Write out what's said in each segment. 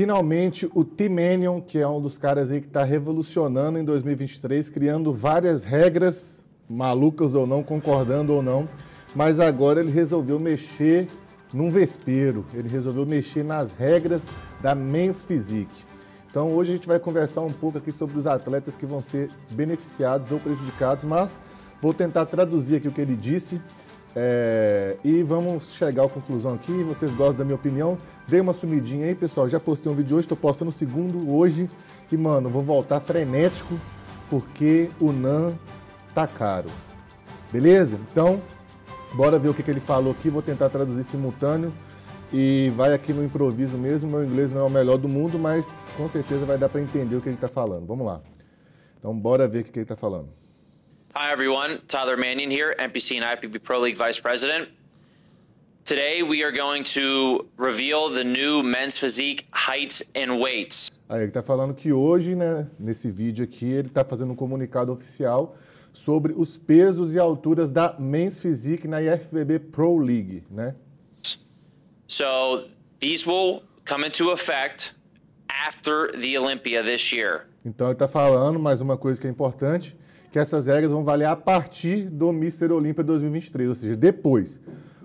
Finalmente, o t que é um dos caras aí que está revolucionando em 2023, criando várias regras, malucas ou não, concordando ou não, mas agora ele resolveu mexer num vespeiro, ele resolveu mexer nas regras da Men's Physique. Então, hoje a gente vai conversar um pouco aqui sobre os atletas que vão ser beneficiados ou prejudicados, mas vou tentar traduzir aqui o que ele disse é, e vamos chegar à conclusão aqui. Vocês gostam da minha opinião? Dei uma sumidinha aí, pessoal. Já postei um vídeo hoje, estou postando o um segundo hoje. E, mano, vou voltar frenético porque o NAN tá caro. Beleza? Então, bora ver o que, que ele falou aqui. Vou tentar traduzir simultâneo. E vai aqui no improviso mesmo. Meu inglês não é o melhor do mundo, mas com certeza vai dar para entender o que ele está falando. Vamos lá. Então, bora ver o que, que ele está falando. Hi, everyone. Tyler Mannion here, MPC and IPB Pro League Vice President. Today, we are going to reveal the new men's physique heights and weights. Aí, ele tá falando que hoje, né, nesse vídeo aqui, ele tá fazendo um comunicado oficial sobre os pesos e alturas da men's physique na IFBB Pro League, né? So, these will come into effect after the Olympia this year. Então ele está falando, mais uma coisa que é importante, que essas regras vão valer a partir do Mister Olímpia 2023, ou seja, depois.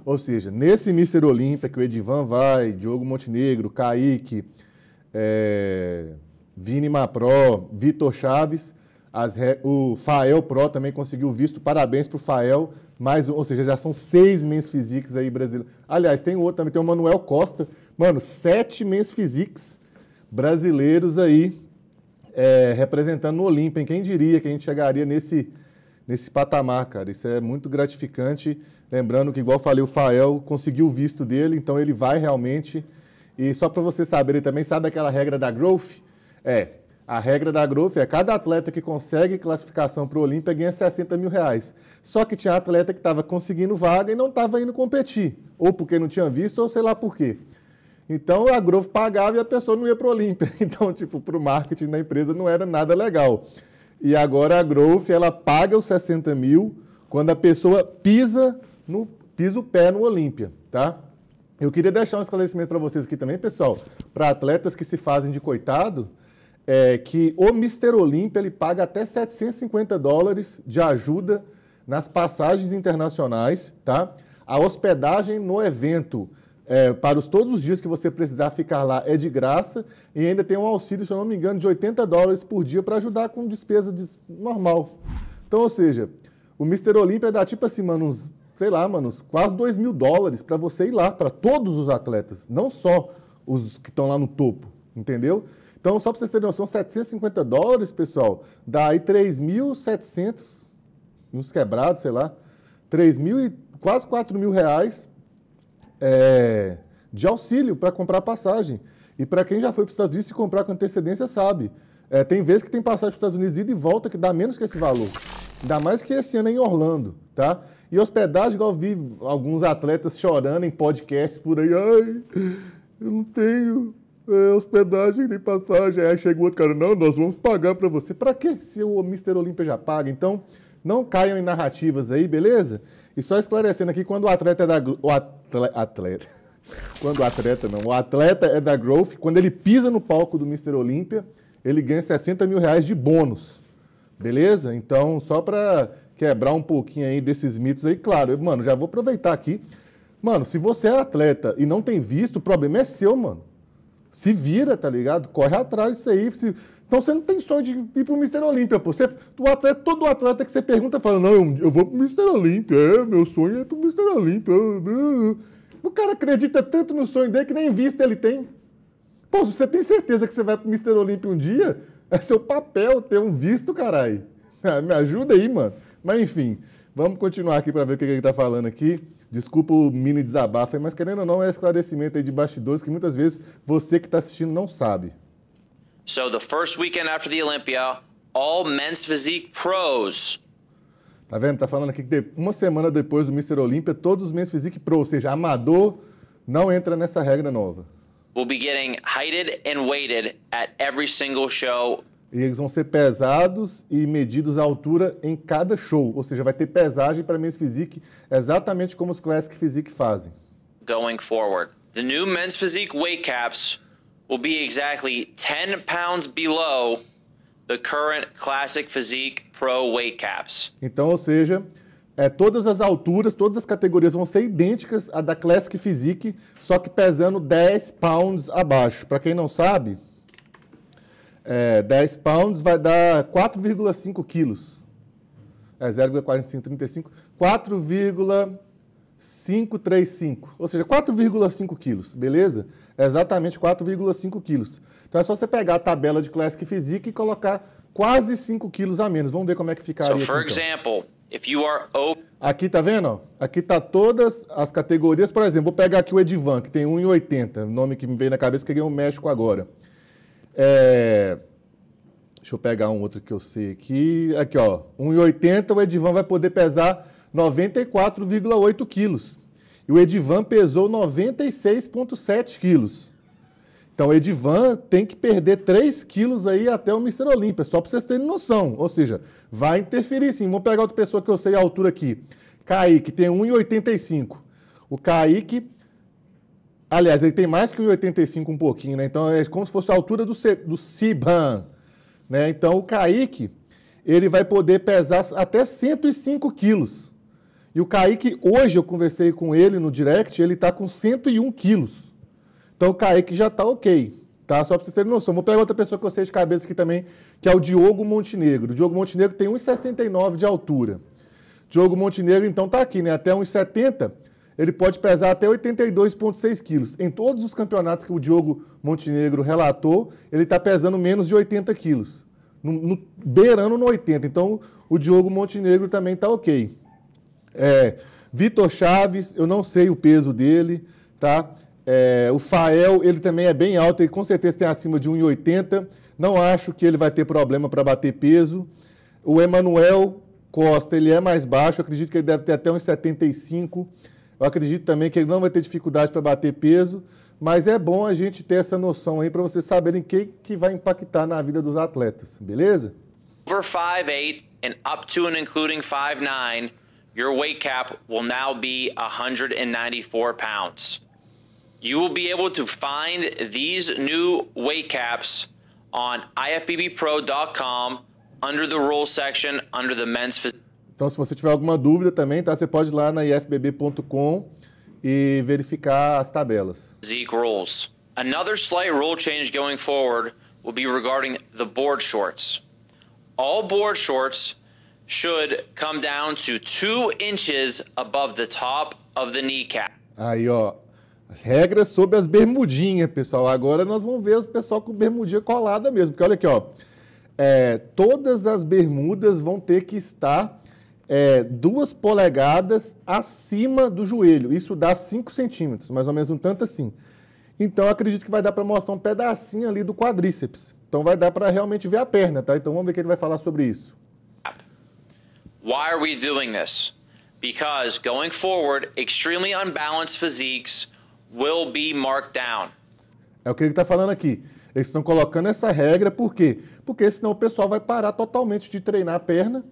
Ou seja, nesse Mister Olímpia que o Edivan vai, Diogo Montenegro, Kaique, é, Vini Mapro, Vitor Chaves, as, o Fael Pro também conseguiu visto. Parabéns para o Fael. Mais, ou seja, já são seis mens fisíques aí brasileiros. Aliás, tem outro também, tem o Manuel Costa. Mano, sete mens fisíques brasileiros aí é, representando o Olímpia. Quem diria que a gente chegaria nesse, nesse patamar, cara? Isso é muito gratificante. Lembrando que, igual falei, o Fael conseguiu o visto dele, então ele vai realmente. E só para você saber, ele também sabe daquela regra da Growth? É, a regra da Growth é cada atleta que consegue classificação para o Olímpia é ganha 60 mil reais. Só que tinha atleta que estava conseguindo vaga e não estava indo competir, ou porque não tinha visto, ou sei lá por quê. Então a Grove pagava e a pessoa não ia para o Olímpia. Então, tipo, para o marketing da empresa não era nada legal. E agora a Grove, ela paga os 60 mil quando a pessoa pisa, no, pisa o pé no Olímpia, tá? Eu queria deixar um esclarecimento para vocês aqui também, pessoal, para atletas que se fazem de coitado, é que o Mr. Olímpia ele paga até 750 dólares de ajuda nas passagens internacionais, tá? A hospedagem no evento é, para os, todos os dias que você precisar ficar lá é de graça e ainda tem um auxílio, se eu não me engano, de 80 dólares por dia para ajudar com despesa de, normal. Então, ou seja, o Mr. Olímpia dá tipo assim, mano, uns, sei lá, mano, uns quase 2 mil dólares para você ir lá, para todos os atletas, não só os que estão lá no topo, entendeu? Então, só para vocês terem noção, 750 dólares, pessoal, dá aí 3.700, uns quebrados, sei lá, 3 mil e quase 4 mil reais é, de auxílio para comprar passagem. E para quem já foi para os Estados Unidos, se comprar com antecedência, sabe. É, tem vezes que tem passagem para os Estados Unidos ida e volta que dá menos que esse valor. Ainda mais que esse ano é em Orlando, tá? E hospedagem, igual eu vi alguns atletas chorando em podcasts por aí. Ai, eu não tenho é, hospedagem nem passagem. Aí chega o outro cara, não, nós vamos pagar para você. Para quê? Se o Mr. Olímpia já paga. Então, não caiam em narrativas aí, beleza? E só esclarecendo aqui, quando o atleta é da. O atleta. Quando o atleta, não. O atleta é da Growth, quando ele pisa no palco do Mr. Olímpia, ele ganha 60 mil reais de bônus. Beleza? Então, só para quebrar um pouquinho aí desses mitos aí, claro, eu, mano, já vou aproveitar aqui. Mano, se você é atleta e não tem visto, o problema é seu, mano. Se vira, tá ligado? Corre atrás disso aí. Se, então você não tem sonho de ir para o Mister Olímpia, pô. Você, o atleta, todo atleta que você pergunta fala, não, eu, eu vou para o Mister Olímpia, é, meu sonho é para o Mister Olímpia. O cara acredita tanto no sonho dele que nem vista ele tem. Pô, se você tem certeza que você vai para o Mister Olímpia um dia, é seu papel ter um visto, caralho. Ah, me ajuda aí, mano. Mas enfim, vamos continuar aqui para ver o que ele está falando aqui. Desculpa o mini desabafo, mas querendo ou não, é esclarecimento aí de bastidores que muitas vezes você que está assistindo não sabe. So the first weekend after the Olympia, all men's physique pros. Tá vendo? Tá falando aqui que uma semana depois do Mr. Olympia, todos os men's physique pros, ou seja, amador não entra nessa regra nova. Will be getting heighted and weighted at every single show. E eles vão ser pesados e medidos à altura em cada show, ou seja, vai ter pesagem para men's physique, exatamente como os classic physique fazem. Going forward, the new men's physique weight caps will be exactly 10 pounds below the current Classic Physique Pro weight caps. Então, ou seja, é, todas as alturas, todas as categorias vão ser idênticas à da Classic Physique, só que pesando 10 pounds abaixo. Para quem não sabe, é, 10 pounds vai dar 4,5 quilos. É 0,4535. 4,45 535, ou seja, 4,5 quilos, beleza? É exatamente 4,5 quilos. Então é só você pegar a tabela de Classic Physique e colocar quase 5 quilos a menos. Vamos ver como é que ficaria. So, aqui, então. Aqui tá vendo? Aqui tá todas as categorias. Por exemplo, vou pegar aqui o Edivan, que tem 1,80, nome que me veio na cabeça, que ganhou o México agora. É... Deixa eu pegar um outro que eu sei aqui. Aqui, ó, 1,80, o Edivan vai poder pesar 94,8 quilos. E o Edivan pesou 96,7 quilos. Então, o Edivan tem que perder 3 quilos aí até o Mr. Olímpia, só para vocês terem noção. Ou seja, vai interferir sim. Vamos pegar outra pessoa que eu sei a altura aqui. Kaique tem 1,85. O Kaique, aliás, ele tem mais que 1,85 um pouquinho, né? Então, é como se fosse a altura do, C, do Ciban. Né? Então, o Kaique, ele vai poder pesar até 105 quilos. E o Kaique, hoje eu conversei com ele no direct, ele está com 101 quilos. Então o Kaique já está ok, tá? Só para vocês terem noção. Vou pegar outra pessoa que eu sei de cabeça aqui também, que é o Diogo Montenegro. O Diogo Montenegro tem 1,69 de altura. Diogo Montenegro, então, está aqui, né? Até 1,70, ele pode pesar até 82,6 quilos. Em todos os campeonatos que o Diogo Montenegro relatou, ele está pesando menos de 80 quilos. No, no, beirando no 80. Então, o Diogo Montenegro também está ok. É, Vitor Chaves, eu não sei o peso dele, tá? É, o Fael, ele também é bem alto, ele com certeza tem acima de 1,80. Não acho que ele vai ter problema para bater peso. O Emanuel Costa, ele é mais baixo, acredito que ele deve ter até uns 75. Eu acredito também que ele não vai ter dificuldade para bater peso, mas é bom a gente ter essa noção aí para vocês saberem quem que vai impactar na vida dos atletas, beleza? Over 5'8 and up to and including 5'9 your weight cap will now be 194 pounds. You will be able to find these new weight caps on ifbbpro.com under the rules section under the men's physique. Então, se você tiver alguma dúvida também, tá? Você pode ir lá na ifbb.com e verificar as tabelas. Zeke rules. Another slight rule change going forward will be regarding the board shorts. All board shorts should come down to two inches above the top of the kneecap. Aí, ó, as regras sobre as bermudinhas, pessoal. Agora nós vamos ver o pessoal com bermudinha colada mesmo, porque olha aqui, ó. É, todas as bermudas vão ter que estar é, duas polegadas acima do joelho. Isso dá 5 centímetros, mais ou menos um tanto assim. Então, acredito que vai dar para mostrar um pedacinho ali do quadríceps. Então, vai dar para realmente ver a perna, tá? Então, vamos ver o que ele vai falar sobre isso. Why are we doing this? Because going forward, extremely unbalanced physiques will be marked down. É o que ele está falando aqui. Eles estão colocando essa regra, por quê? Porque senão o pessoal vai parar totalmente de treinar a perna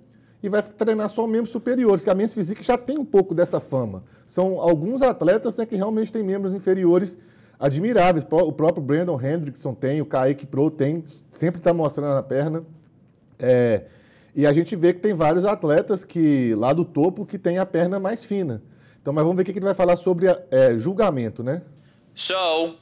e vai treinar só membros superiores, que a Men's física já tem um pouco dessa fama. São alguns atletas né, que realmente têm membros inferiores admiráveis. O próprio Brandon Hendrickson tem, o Kaique Pro tem, sempre está mostrando na perna. É, e a gente vê que tem vários atletas que lá do topo que tem a perna mais fina. Então, mas vamos ver o que ele vai falar sobre é, julgamento, né? So,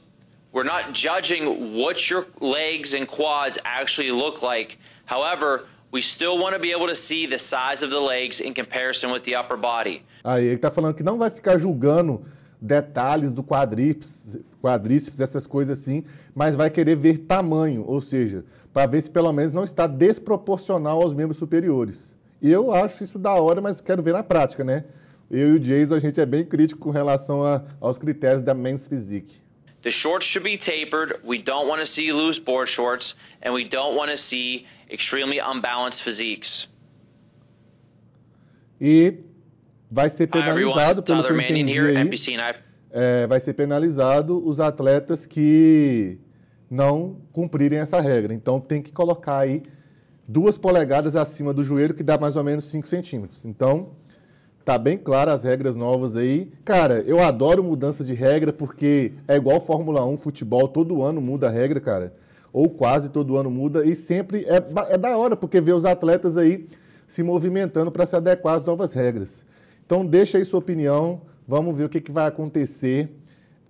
we're not judging what your legs and quads actually look like. However, we still want to be able to see the size of the legs in comparison with the upper body. Aí ele tá falando que não vai ficar julgando detalhes do quadríceps, quadríceps, essas coisas assim, mas vai querer ver tamanho, ou seja, para ver se pelo menos não está desproporcional aos membros superiores. E eu acho isso da hora, mas quero ver na prática, né? Eu e o Jason, a gente é bem crítico com relação a, aos critérios da Men's Physique. The shorts should be tapered. We don't want to see loose board shorts and we don't want to see extremely unbalanced physiques. E vai ser penalizado Hi, pelo que eu entendi aí, é, vai ser penalizado os atletas que não cumprirem essa regra. Então tem que colocar aí duas polegadas acima do joelho, que dá mais ou menos 5 centímetros. Então, tá bem claro as regras novas aí. Cara, eu adoro mudança de regra porque é igual Fórmula 1, futebol, todo ano muda a regra, cara. Ou quase todo ano muda e sempre é, é da hora, porque vê os atletas aí se movimentando para se adequar às novas regras. Então, deixa aí sua opinião, vamos ver o que, que vai acontecer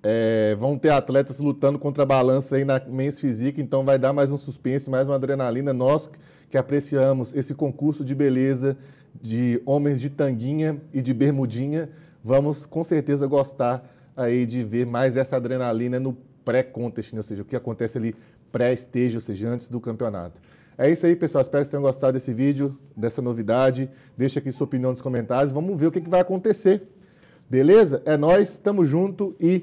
é, vão ter atletas lutando contra a balança aí na Men's Física, então vai dar mais um suspense, mais uma adrenalina. Nós que apreciamos esse concurso de beleza de homens de tanguinha e de bermudinha, vamos com certeza gostar aí de ver mais essa adrenalina no pré-contest, né? ou seja, o que acontece ali pré-esteja, ou seja, antes do campeonato. É isso aí, pessoal. Espero que tenham gostado desse vídeo, dessa novidade. Deixa aqui sua opinião nos comentários. Vamos ver o que, que vai acontecer. Beleza? É nós, tamo junto e